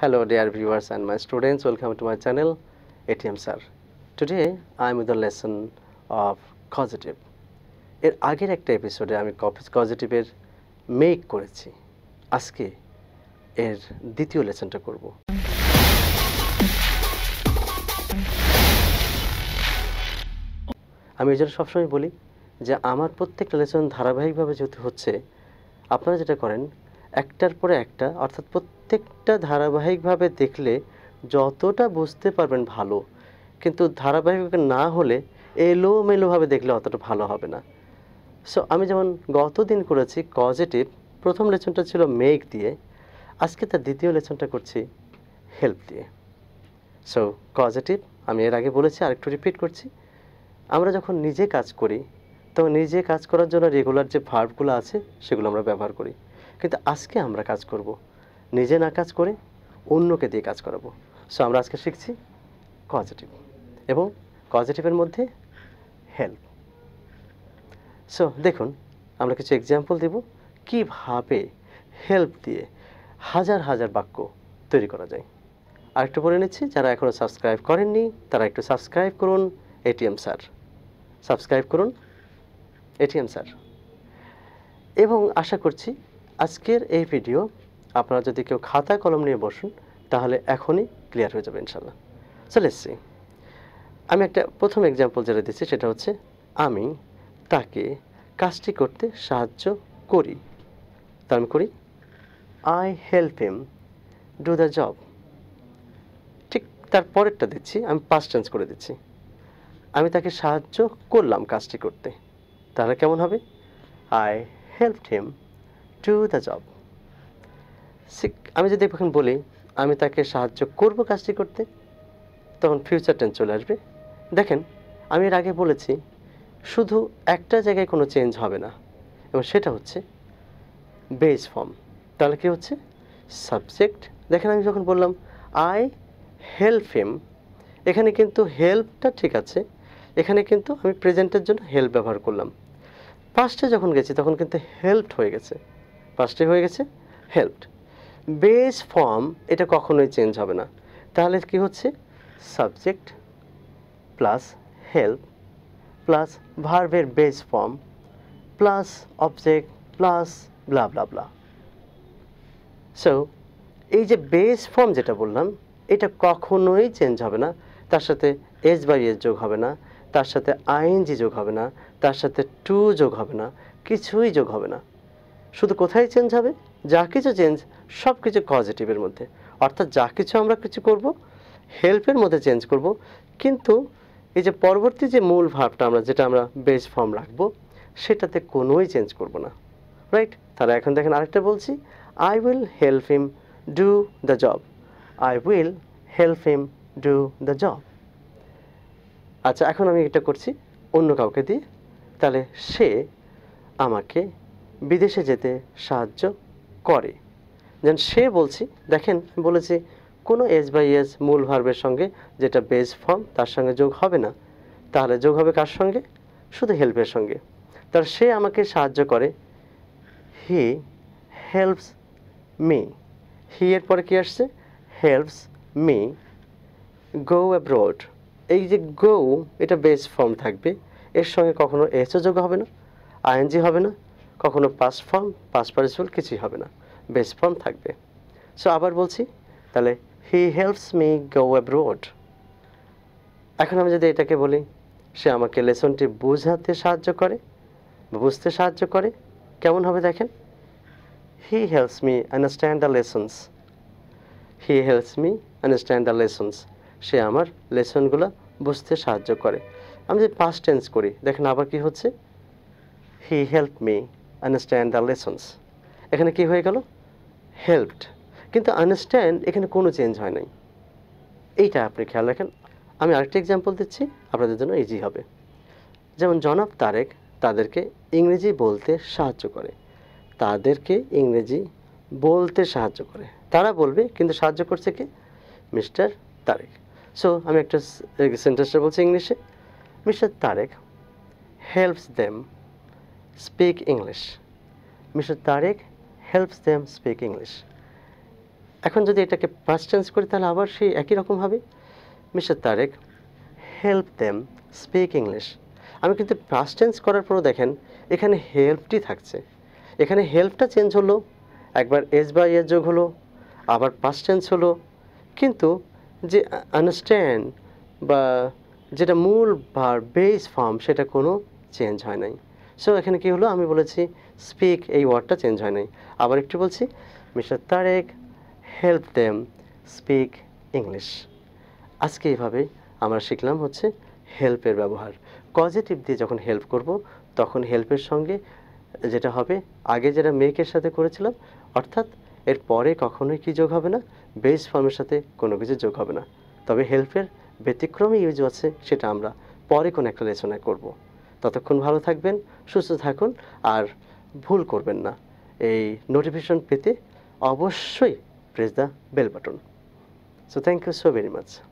Hello dear viewers and my students welcome to my channel ATM sir today I am with the lesson of causative এর আগের একটা এপিসোডে আমি কজিটিভের make করেছি আজকে এর দ্বিতীয় লেসনটা করব আমি এই জন্য সবসময় বলি যে আমার প্রত্যেকটা লেসন ধারাবাহিকভাবে যেহেতু হচ্ছে আপনারা যেটা করেন একটার পরে একটা অর্থাৎ প্রত্যেক প্রত্যেকটা ধারাবাহিকভাবে দেখলে যতটা বুঝতে পারবেন ভালো কিন্তু ধারাবাহিক না হলে এলোমেলোভাবে দেখলে অতটা ভালো হবে না সো আমি যেমন গত দিন করেছি পজিটিভ প্রথম লেসনটা ছিল মেঘ দিয়ে আজকে তার দ্বিতীয় লেসনটা করছি হেল্প দিয়ে সো পজিটিভ আমি এর আগে বলেছি আরেকটু রিপিট করছি আমরা যখন নিজে কাজ করি তখন নিজে কাজ করার জন্য রেগুলার যে ভার্বগুলো আছে সেগুলো আমরা ব্যবহার করি কিন্তু আজকে আমরা কাজ করব নিজে না কাজ করে অন্যকে দিয়ে কাজ করাবো সো আমরা আজকে শিখছি পজিটিভ এবং পজিটিভের মধ্যে হেল্প সো দেখুন আমরা কিছু এক্সাম্পল দেব কীভাবে হেল্প দিয়ে হাজার হাজার বাক্য তৈরি করা যায় আর একটু বলে নিচ্ছি যারা এখনও সাবস্ক্রাইব করেননি তারা একটু সাবস্ক্রাইব করুন এটিএম স্যার সাবস্ক্রাইব করুন এটিএম স্যার এবং আশা করছি আজকের এই ভিডিও আপনারা যদি কেউ খাতা কলম নিয়ে বসুন তাহলে এখনই ক্লিয়ার হয়ে যাবে ইনশাল্লাহ চলে সি আমি একটা প্রথম এক্সাম্পল যেটা দিচ্ছি সেটা হচ্ছে আমি তাকে কাজটি করতে সাহায্য করি তা আমি করি I help him do the job ঠিক তার পরেরটা দিচ্ছি আমি পাস চেঞ্জ করে দিচ্ছি আমি তাকে সাহায্য করলাম কাজটি করতে তাহলে কেমন হবে I help him to the job আমি যদি এখন বলি আমি তাকে সাহায্য করব কাজটি করতে তখন ফিউচার টেন চলে আসবে দেখেন আমি এর আগে বলেছি শুধু একটা জায়গায় কোনো চেঞ্জ হবে না এবং সেটা হচ্ছে বেস ফর্ম তাহলে কী হচ্ছে সাবজেক্ট দেখেন আমি যখন বললাম আই হেল্প হিম এখানে কিন্তু হেল্পটা ঠিক আছে এখানে কিন্তু আমি প্রেজেন্টের জন্য হেল্প ব্যবহার করলাম পাস্টে যখন গেছি তখন কিন্তু হেল্পড হয়ে গেছে পাস্টে হয়ে গেছে হেল্পড বেস ফর্ম এটা কখনোই চেঞ্জ হবে না তাহলে কি হচ্ছে সাবজেক্ট প্লাস হেল্প প্লাস ভার্ভের base form plus object plus blah blah blah so এই যে বেস ফর্ম যেটা বললাম এটা কখনোই চেঞ্জ হবে না তার সাথে এস বাই এস যোগ হবে না তার সাথে আইএনজি যোগ হবে না তার সাথে টু যোগ হবে না কিছুই যোগ হবে না শুধু কোথায় চেঞ্জ হবে যা কিছু চেঞ্জ সব কিছু পজিটিভের মধ্যে অর্থাৎ যা কিছু আমরা কিছু করব হেল্পের মধ্যে চেঞ্জ করব কিন্তু এই যে পরবর্তী যে মূল ভাবটা আমরা যেটা আমরা বেস ফর্ম রাখবো সেটাতে কোনোই চেঞ্জ করব না রাইট তাহলে এখন দেখেন আরেকটা বলছি I will help him do the job I will help him do the job আচ্ছা এখন আমি এটা করছি অন্য কাউকে দিয়ে তাহলে সে আমাকে বিদেশে যেতে সাহায্য করে যেন সে বলছি দেখেন বলেছি কোনো এস বাই এস মূল ভার্বের সঙ্গে যেটা বেস ফর্ম তার সঙ্গে যোগ হবে না তাহলে যোগ হবে কার সঙ্গে শুধু হেল্পের সঙ্গে তার সে আমাকে সাহায্য করে হি হেল্পস মি হি এর পরে কী আসছে হেল্পস মি গো অ্যাব্রড এই যে গো এটা বেস ফর্ম থাকবে এর সঙ্গে কখনো এসও যোগ হবে না আইএনজি হবে না কখনো পাস ফর্ম পাস পার্টিসিপল কিছুই হবে না বেস ফর্ম থাকবে সো আবার বলছি তাহলে he helps me go abroad এখন আমি যদি এটাকে বলি সে আমাকে লেসনটি বুঝাতে সাহায্য করে বুঝতে সাহায্য করে কেমন হবে দেখেন he helps me understand the lessons he helps me understand the lessons সে আমার লেসনগুলো বুঝতে সাহায্য করে আমি যদি পাস্ট টেন্স করি দেখেন আবার কি হচ্ছে he help me understand the lessons এখানে কি হয়ে গেল হেল্পড কিন্তু আন্ডারস্ট্যান্ড এখানে কোনো চেঞ্জ হয় নাই এইটা আপনি খেয়াল রাখেন আমি আরেকটা এক্সাম্পল দিচ্ছি আপনাদের জন্য ইজি হবে যেমন জনাব তারেক তাদেরকে ইংরেজি বলতে সাহায্য করে তাদেরকে ইংরেজি বলতে সাহায্য করে তারা বলবে কিন্তু সাহায্য করছে কি মিস্টার তারেক সো আমি একটা সেন্টেন্সটা বলছি ইংলিশে mister Tarek helps them speak English. Mr. Tariq helps them speak English. এখন যদি এটাকে past চেঞ্জ করি তাহলে আবার সেই একই রকম হবে Mr. Tarek help them speak English আমি কিন্তু past চেঞ্জ করার পরও দেখেন এখানে হেল্পটি থাকছে এখানে হেল্পটা চেঞ্জ হলো একবার এস বাই এর যোগ হলো আবার past চেঞ্জ হলো কিন্তু যে আন্ডারস্ট্যান্ড বা যেটা মূল বা বেস ফর্ম সেটা কোনো চেঞ্জ হয় নাই সো এখানে কি হলো আমি বলেছি স্পিক এই ওয়ার্ডটা চেঞ্জ হয় নাই আবার একটু বলছি mister Tarek help them speak English আজকে এইভাবে আমরা শিখলাম হচ্ছে হেল্পের ব্যবহার পজিটিভ দিয়ে যখন হেল্প করব তখন হেল্পের সঙ্গে যেটা হবে আগে যেটা মেকের সাথে করেছিলাম অর্থাৎ এর পরে কখনোই কি যোগ হবে না বেস ফর্মের সাথে কোনো কিছু যোগ হবে না তবে হেল্পের ব্যতিক্রমই ইউজ আছে সেটা আমরা পরে কোনো একটা লেসনে করবো ততক্ষণ ভালো থাকবেন সুস্থ থাকুন আর ভুল করবেন না এই নোটিফিকেশন পেতে অবশ্যই press the bell button so thank you so very much